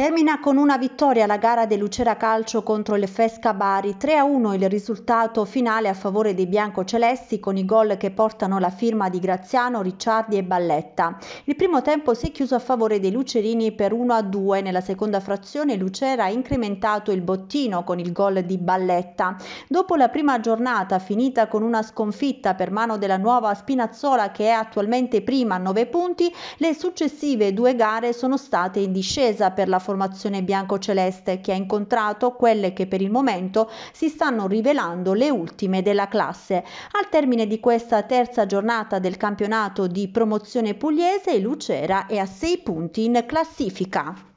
Termina con una vittoria la gara del Lucera Calcio contro le Fesca Bari, 3-1 il risultato finale a favore dei biancocelesti con i gol che portano la firma di Graziano, Ricciardi e Balletta. Il primo tempo si è chiuso a favore dei lucerini per 1-2, nella seconda frazione Lucera ha incrementato il bottino con il gol di Balletta. Dopo la prima giornata finita con una sconfitta per mano della nuova Spinazzola che è attualmente prima a 9 punti, le successive due gare sono state in discesa per la formazione formazione bianco-celeste che ha incontrato quelle che per il momento si stanno rivelando le ultime della classe. Al termine di questa terza giornata del campionato di promozione pugliese, Lucera è a 6 punti in classifica.